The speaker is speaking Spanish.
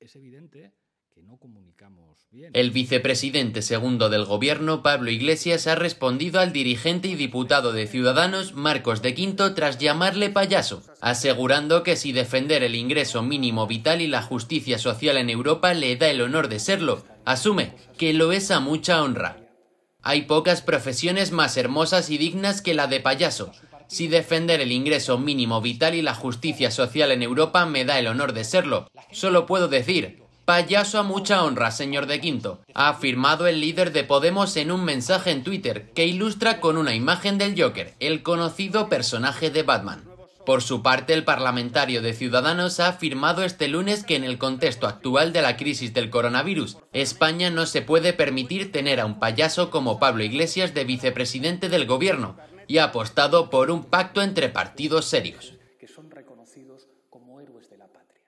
Es evidente El vicepresidente segundo del gobierno, Pablo Iglesias, ha respondido al dirigente y diputado de Ciudadanos, Marcos de Quinto, tras llamarle payaso, asegurando que si defender el ingreso mínimo vital y la justicia social en Europa le da el honor de serlo, asume que lo es a mucha honra. Hay pocas profesiones más hermosas y dignas que la de payaso, si defender el ingreso mínimo vital y la justicia social en Europa me da el honor de serlo, solo puedo decir, payaso a mucha honra, señor de Quinto, ha afirmado el líder de Podemos en un mensaje en Twitter que ilustra con una imagen del Joker, el conocido personaje de Batman. Por su parte, el parlamentario de Ciudadanos ha afirmado este lunes que en el contexto actual de la crisis del coronavirus, España no se puede permitir tener a un payaso como Pablo Iglesias de vicepresidente del gobierno, y ha apostado por un pacto entre partidos serios. Que son reconocidos como héroes de la patria.